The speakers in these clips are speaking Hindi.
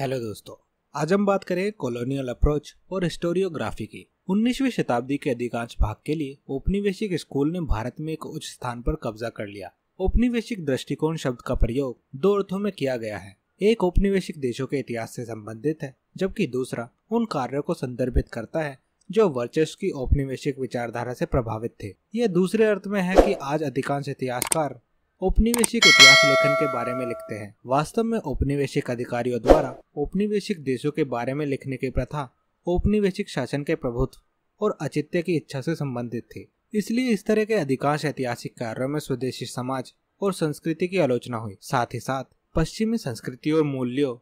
हेलो दोस्तों आज हम बात करें कॉलोनियल अप्रोच और हिस्टोरियोग्राफी की 19वीं शताब्दी के अधिकांश भाग के लिए औपनिवेशिक स्कूल ने भारत में एक उच्च स्थान पर कब्जा कर लिया औपनिवेशिक दृष्टिकोण शब्द का प्रयोग दो अर्थों में किया गया है एक औपनिवेशिक देशों के इतिहास से संबंधित है जबकि दूसरा उन कार्यों को संदर्भित करता है जो वर्चस्व की औपनिवेशिक विचारधारा से प्रभावित थे यह दूसरे अर्थ में है कि आज अधिकांश इतिहासकार औपनिवेशिक इतिहास लेखन के बारे में लिखते हैं वास्तव में औपनिवेशिक अधिकारियों द्वारा औपनिवेशिक देशों के बारे में लिखने की प्रथा औपनिवेशिक शासन के प्रभुत्व और औचित्य की इच्छा से संबंधित थी इसलिए इस तरह के अधिकांश ऐतिहासिक कार्यों में स्वदेशी समाज और संस्कृति की आलोचना हुई साथ ही साथ पश्चिमी संस्कृति और मूल्यों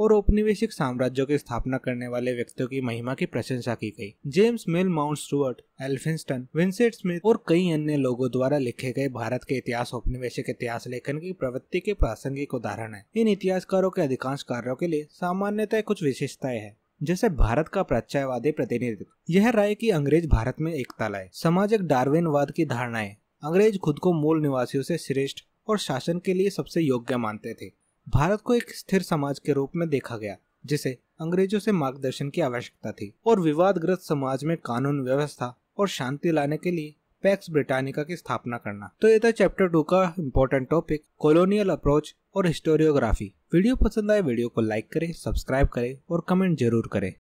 और औपनिवेशिक साम्राज्यों की स्थापना करने वाले व्यक्तियों की महिमा की प्रशंसा की गई James Mill Mountstuart Elphinstone Vincent Smith और कई अन्य लोगों द्वारा लिखे गए भारत के इतिहास औपनिवेशिक इतिहास लेखन की प्रवृत्ति के प्रासंगिक उदाहरण है इन इतिहासकारों के अधिकांश कार्यों के लिए सामान्यतः कुछ विशेषताएं हैं जैसे भारत का प्रत्ययवादी प्रतिनिधित्व यह राय की अंग्रेज भारत में एकता लाए सामाजिक डार्विनवाद की धारणाएं अंग्रेज खुद को मूल निवासियों से श्रेष्ठ और शासन के लिए सबसे योग्य मानते थे भारत को एक स्थिर समाज के रूप में देखा गया जिसे अंग्रेजों से मार्गदर्शन की आवश्यकता थी और विवादग्रस्त समाज में कानून व्यवस्था और शांति लाने के लिए पैक्स ब्रिटानिका की स्थापना करना तो ये था चैप्टर टू का इम्पोर्टेंट टॉपिक कॉलोनियल अप्रोच और हिस्टोरियोग्राफी वीडियो पसंद आए वीडियो को लाइक करें सब्सक्राइब करें और कमेंट जरूर करें